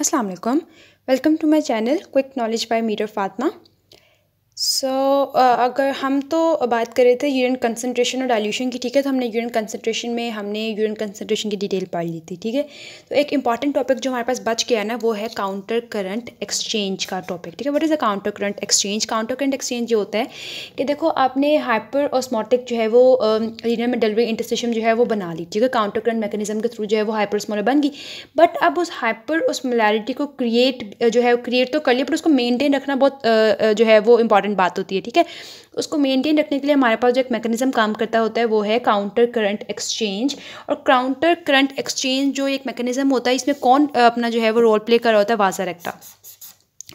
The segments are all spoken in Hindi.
Aslam welcome to my channel quick knowledge by मीटर फातमा सो so, uh, अगर हम तो बात कर रहे थे यूरिन कंसनट्रेशन और डाइल्यूशन की ठीक है तो हमने यूरिन कंसनट्रेशन में हमने यूरिन कंसनट्रेशन की डिटेल पढ़ ली थी ठीक है तो एक इंपॉर्टेंट टॉपिक जो हमारे पास बच गया ना वो है काउंटर करंट एक्सचेंज का टॉपिक ठीक है what is a counter current exchange counter current exchange ये होता है कि देखो आपने हाइपर ऑस्मोटिक जो है वो रीनर um, में डलवरी इंटरसेशन जो है वो बना ली ठीक है काउंटर करंट मैकेनिज्म के थ्रू जो है वो हाइपर ऑस्मोलर बन गई बट अब उस हाइपर ऑस्मोलैरिटी को क्रिएट जो है क्रिएट तो कर लिया बट उसको मेनटेन रखना बहुत uh, uh, जो है वो इंपॉर्टेंट इंपॉर्टेंट बात होती है ठीक है उसको मेंटेन रखने के लिए हमारे पास जो एक मैकेनिज्म काम करता होता है वो है काउंटर करंट एक्सचेंज और काउंटर करंट एक्सचेंज जो एक मैकेनिज्म होता है इसमें कौन अपना जो है वो रोल प्ले कर रहा होता है वाजा रेक्टा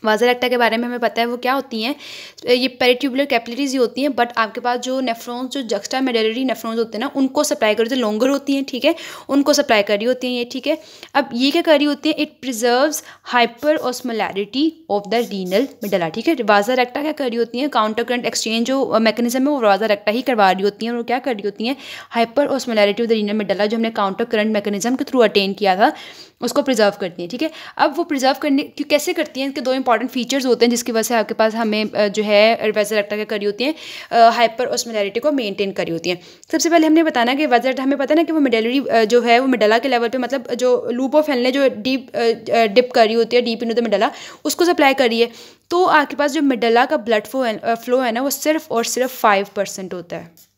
वाजरक्टा के बारे में हमें पता है वो क्या होती हैं तो ये पेरिट्यूबुलर कैपिलरीज ही होती हैं बट आपके पास जो नेफ्रॉन्स जो जक्स्टा मेडलरी नेफ्रॉन्स होते हैं ना उनको सप्लाई करी होती है लॉन्गर होती हैं ठीक है उनको सप्लाई कर रही होती हैं ये ठीक है अब ये क्या कर रही होती है it preserves hyper osmolarity of the renal medulla ठीक है वाजा रेक्टा क्या कर रही होती हैं काउंटर करंट एक्सचेंज जो मैकेनिज्म uh, है वो वाजा रेक्टा ही करवा रही होती हैं और वो क्या कर रही होती हैं hyper osmolarity of the renal medulla जो हमने काउंटर करंट मैकेनिज्म के थ्रू अटेन किया था उसको प्रिजर्व करती हैं ठीक है अब वो प्रिजर्व करने कैसे करती हैं इनके दो इंपॉर्टेंट फीचर्स होते हैं जिसकी वजह से आपके पास हमें जो है वेजरक्टा क्या करी होती है हाइपर ऑस्मोलैरिटी को मेनटेन करी होती है सबसे पहले हमने बताना कि वेजरक्टा हमें पता ना कि वो मिडलरी जो है वो मिडला के लेवल पर मतलब जो लूप ऑफ हेल जो डीप डिप करी होती है डीप इन द मिडला उसको सप्लाई करिए तो आपके पास जो मिडला का ब्लड फ्लो है ना वो सिर्फ और सिर्फ फाइव परसेंट होता है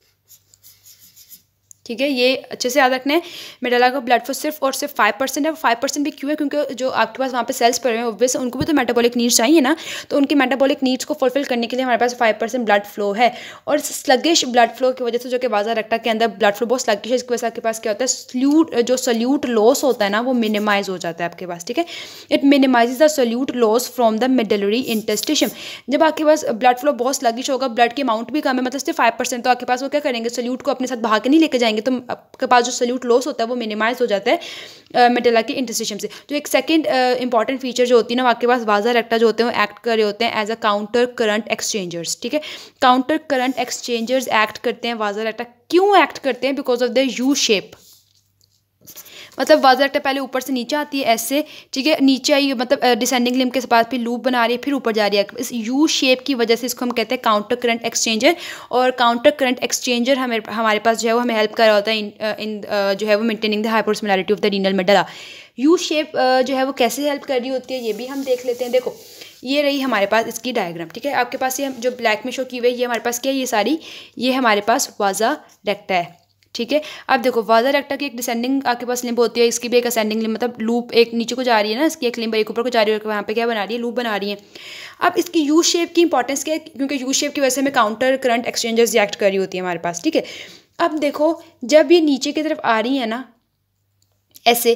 ठीक है ये अच्छे से याद रखना है मेडाला का ब्लड फ्लो सिर्फ और सिर्फ फाइव परसेंट है फाइव परसेंट भी क्यों है क्योंकि जो आपके पास वहाँ पे सेल्स पड़े हैं ऑब्वियस उनको भी तो मेटाबॉलिक नीड्स चाहिए ना तो उनके मेटाबॉलिक नीड्स को फुलफिल करने के लिए हमारे पास फाइव परसेंट ब्लड फ्लो है और स्लगिश ब्लड फ्लो की वजह से जो कि बाजार रखता के अंदर ब्लड फ्लो बहुत स्लगिश है इसकी वजह से आपके पास क्या होता है सल्यूट जो सल्यूट लॉस होता है ना वो मिनिमाइज हो जाता है आपके पास ठीक है it minimise the solute loss from the medullary interstitium जब आपके पास ब्लड फ्लो बहुत स्लगिश होगा ब्लड की अमाउंट भी कम है मतलब सिर्फ फाइव परसेंट तो आपके पास वो क्या करेंगे सल्यूट को अपने साथ भाग के नहीं लेके जाएंगे जाएंगे तो आपके पास जो सल्यूट लॉस होता है वो मिनिमाइज हो जाता है मेटेला के इंटरसेशन से जो तो एक सेकेंड इंपॉर्टेंट फीचर जो होती है ना आपके पास वाजा रेक्टा जो होते हैं वो एक्ट कर रहे होते हैं as a counter current exchangers ठीक है काउंटर करंट एक्सचेंजर्स एक्ट करते हैं वाजा रेक्टा क्यों एक्ट करते हैं because of the U shape मतलब वाजरकटा पहले ऊपर से नीचे आती है ऐसे ठीक है नीचे आई मतलब डिसेंडिंग लिम के पास भी लूप बना रही है फिर ऊपर जा रही है इस यू शेप की वजह से इसको हम कहते हैं काउंटर करंट एक्सचेंजर और काउंटर करंट एक्सचेंजर हमें हमारे पास जो है वो हमें हेल्प कर रहा होता है इन, इन जो है वो maintaining the hypoosmolarity of the renal medulla U shape जो है वो कैसे हेल्प कर रही होती है ये भी हम देख लेते हैं देखो ये रही हमारे पास इसकी डायग्राम ठीक है आपके पास ये जो ब्लैक में शो की हुई है ये हमारे पास क्या है ये सारी ये हमारे पास वाजा डेक्टा है ठीक है अब देखो वाजा रेक्टा की एक डिसेंडिंग आपके पास लिम्ब होती है इसकी भी एक असेंडिंग लिम्ब मतलब लूप एक नीचे को जा रही है ना इसकी एक लिम्ब एक ऊपर को जा रही है वहाँ पे क्या बना रही है लूप बना रही है अब इसकी यू शेप की इंपॉर्टेंस क्या है क्योंकि यू शेप की वजह से हमें काउंटर करंट एक्सचेंजेस रिएक्ट कर रही होती है हमारे पास ठीक है अब देखो जब ये नीचे की तरफ आ रही है ना ऐसे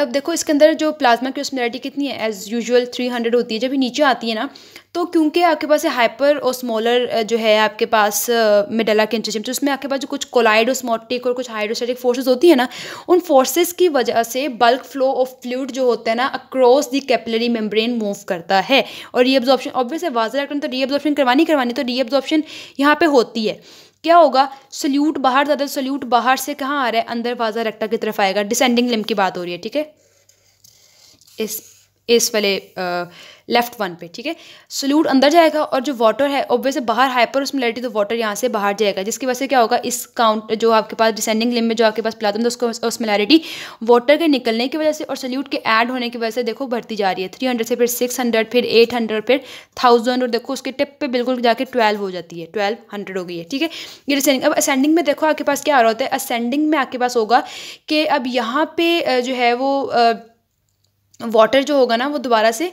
अब देखो इसके अंदर जो प्लाज्मा की ओस्मोलैरिटी कितनी है एज़ यूजुअल थ्री हंड्रेड होती है जब ये नीचे आती है ना तो क्योंकि आपके पास हाइपर स्मॉलर जो है आपके पास मेडला के इंटरचेम तो उसमें आपके पास जो कुछ कोलाइड ओस्मोटिक और कुछ हाइड्रोस्टेटिक फोर्सेस होती है ना उन फोर्सेस की वजह से बल्क फ्लो ऑफ फ्लूड जो होता है ना across the capillary membrane move करता है और रीअब्जॉर्प्शन ऑब्वियस है वाजर तो रीअब्जॉर्प्शन करवानी करवानी तो रीअब्जॉर्प्शन यहाँ पर होती है क्या होगा सल्यूट बाहर ज़्यादा सल्यूट बाहर से कहाँ आ रहा है अंदर वाजा रेक्टा की तरफ आएगा डिसेंडिंग लिम की बात हो रही है ठीक है इस इस वाले लेफ्ट वन पे ठीक है सल्यूट अंदर जाएगा और जो वाटर है ऑब्वियस बाहर हाइपर उसमेलिटी तो वाटर यहाँ से बाहर जाएगा जिसकी वजह से क्या होगा इस काउंट जो आपके पास डिसेंडिंग लिम में जो आपके पास प्लाजम था उसको उसमेलिटी वाटर के निकलने की वजह से और सल्यूट के ऐड होने की वजह से देखो भरती जा रही है थ्री हंड्रेड से फिर सिक्स हंड्रेड फिर एट हंड्रेड फिर थाउजेंड और देखो उसके टिप पर बिल्कुल जाकर ट्वेल्व हो जाती है ट्वेल्व हंड्रेड हो गई है ठीक है ये डिसेंडिंग अब असेंडिंग में देखो आपके पास क्या आ रहा होता है असेंडिंग में आपके पास होगा कि अब यहाँ पे जो है वो वाटर जो होगा ना वो दोबारा से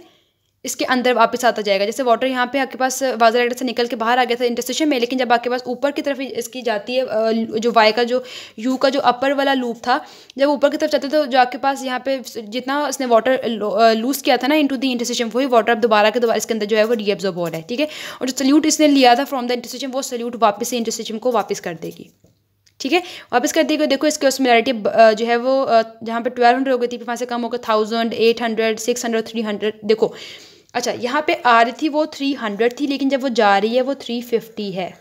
इसके अंदर वापस आता जाएगा जैसे वाटर यहाँ पे आपके पास वाजर uh, से निकल के बाहर आ गया था इंटरसेशन में लेकिन जब आपके पास ऊपर की तरफ इसकी जाती है uh, जो वाई का जो यू का जो अपर वाला लूप था जब ऊपर की तरफ जाते तो जो आपके पास यहाँ पे जितना उसने वाटर लूज़ uh, किया था ना इनटू द इंटरसेशन वही वाटर अब दोबारा के दोबारा इसके अंदर जो है वो रीअब्जॉर्ब हो रहा है ठीक है और जो सल्यूट इसने लिया था फ्रॉम द इंटरसेशन वो सल्यूट वापस से इंटरसेशन को वापस कर देगी ठीक है वापस कर दिए देखो इसकी सिमिलरिटी जो है वो जहाँ पे ट्वेल्व हंड्रेड हो गई थी वहाँ से कम होगा thousand eight hundred six hundred three hundred देखो अच्छा यहाँ पे आ रही थी वो थ्री हंड्रेड थी लेकिन जब वो जा रही है वो थ्री फिफ्टी है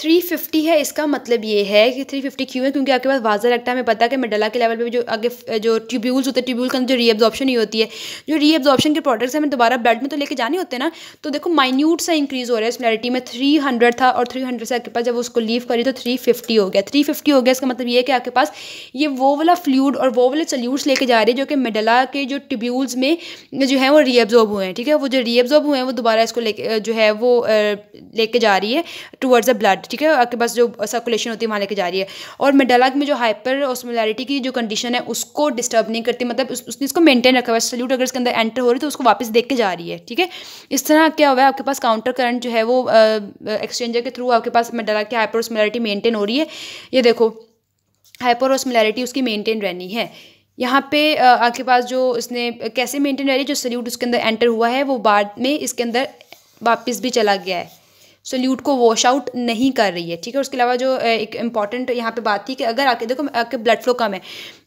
थ्री फिफ्टी है इसका मतलब ये है कि थ्री फिफ्टी क्यों है क्योंकि आपके पास वाजा लगता है हमें पता है कि मेडला के लेवल पे जो आगे जो ट्यूब्यूल्स होते हैं ट्यूब्यूल का अंदर जो रीअब्जॉर्प्शन ही होती है जो रीअब्जॉर्प्शन के प्रोडक्ट्स हैं हमें दोबारा ब्लड में तो लेके जाने होते हैं ना तो देखो माइन्यूट सा इंक्रीज़ हो रहा है स्पेलरिटी में थ्री हंड्रेड था और थ्री हंड्रेड से आपके पास जब उसको लीव करी तो थ्री फिफ्टी हो गया थ्री फिफ्टी हो गया इसका मतलब ये है कि आपके पास ये वो वाला फ्लूड और वो वाले सल्यूट्स लेके जा रहे हैं जो कि मेडला के जो ट्यूब्यूल्स में जो है वो रीअब्जॉर्ब हुए हैं ठीक है वो जो रीअब्जॉर्ब हुए हैं वो दोबारा इसको लेके जो है वो लेके जा रही है टूवर्ड्स अ ब्लड ठीक है आपके पास जो सर्कुलेशन होती है वहाँ लेके जा रही है और मेडला में जो हाइपर ऑस्मोलैरिटी की जो कंडीशन है उसको डिस्टर्ब नहीं करती मतलब उस, उसने इसको मेनटेन रखा हुआ है सल्यूट अगर इसके अंदर एंटर हो रही है तो उसको वापस देख के जा रही है ठीक है इस तरह क्या हुआ है आपके पास काउंटर करंट जो है वो एक्सचेंजर के थ्रू आपके पास मेडला की हाइपर ऑस्मोलैरिटी मेनटेन हो रही है ये देखो हाइपर ऑस्मोलैरिटी उसकी मेनटेन रहनी है यहाँ पे आपके पास जो उसने कैसे मेंटेन रह रही है जो सल्यूट उसके अंदर एंटर हुआ है वो बाद में इसके अंदर वापस भी चला गया है सोल्यूट को वॉश आउट नहीं कर रही है ठीक है उसके अलावा जो एक इंपॉर्टेंट यहाँ पे बात थी कि अगर आपके देखो आपके ब्लड फ्लो कम है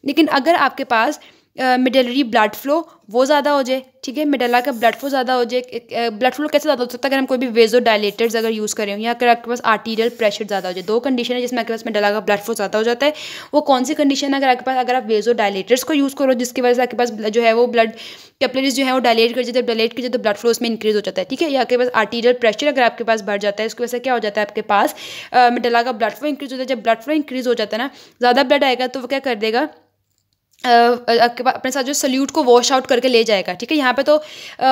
लेकिन अगर आपके पास मिडलरी ब्लड फ्लो वो ज़्यादा हो जाए ठीक है मिडला का ब्लड फ्लो ज़्यादा हो जाए ब्लड फ्लो कैसे ज़्यादा हो सकता है अगर हम कोई भी वेजो डायलेटर्स अगर यूज़ करें या अगर आपके पास आर्टीरियल प्रेशर ज़्यादा हो जाए दो कंडीशन है जिसमें आपके पास मिडला का ब्लड फ्लो ज़्यादा हो जाता है वो कौन सी कंडीशन है अगर आपके पास अगर आप वेजो डायलेटर्स को यूज़ करो जिसकी वजह से आपके पास जो है वो ब्लड कैपलरीज जो है वो डायलेट कर जाते डायलेट कर जाते तो ब्लड फ्लो उसमें इंक्रीज हो जाता है ठीक है या आपके पास आर्टीरियल प्रेशर अगर आपके पास बढ़ जाता है उसकी वजह से क्या हो जाता है आपके पास मिडला का ब्लड फ्लो इंक्रीज होता है जब ब्लड फ्लो इंक्रीज हो जाता है ना ज़्यादा ब्लड आएगा तो वो क्या कर देगा अपने साथ जो सल्यूट को वॉश आउट करके ले जाएगा ठीक है यहाँ पे तो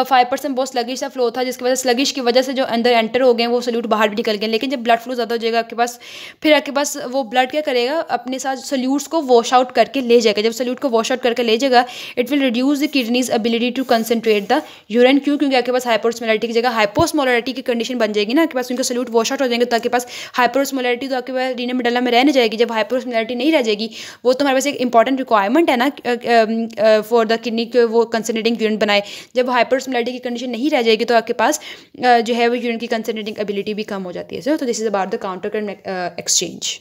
फाइव परसेंट बहुत स्लगिश सा फ्लो था जिसकी वजह से स्लगिश की वजह से जो अंदर एंटर हो गए वो सल्यूट बाहर भी निकल गए लेकिन जब ब्लड फ्लो ज़्यादा हो जाएगा आपके पास फिर आपके पास वो ब्लड क्या करेगा अपने साथ सल्यूट्स को वॉश आउट करके ले जाएगा जब सल्यूट को वॉश आउट करके ले जाएगा it will reduce the kidney's ability to concentrate the urine क्यों क्योंकि आपके पास हाइपोस्मोलिटी की जगह हाइपोस्मोलिटी की कंडीशन बन जाएगी ना आपके पास उनका सल्यूट वॉश आउट हो जाएंगे तो आपके पास हाइपोस्मोलिटी तो आपके पास रीना डला में रहने जाएगी जब हाइपोस्मोलिटी नहीं रह जाएगी वो तो हमारे पास एक इंपॉर्टेंट रिक्वायरमेंट है है ना फॉर द किडनी के वो कंसनेटिंग यूनिट बनाए जब हाइपरसमिलरिटी की कंडीशन नहीं रह जाएगी तो आपके पास जो है वो यूनिट की कंसनेटिंग एबिलिटी भी कम हो जाती है सो तो this is about the counter current exchange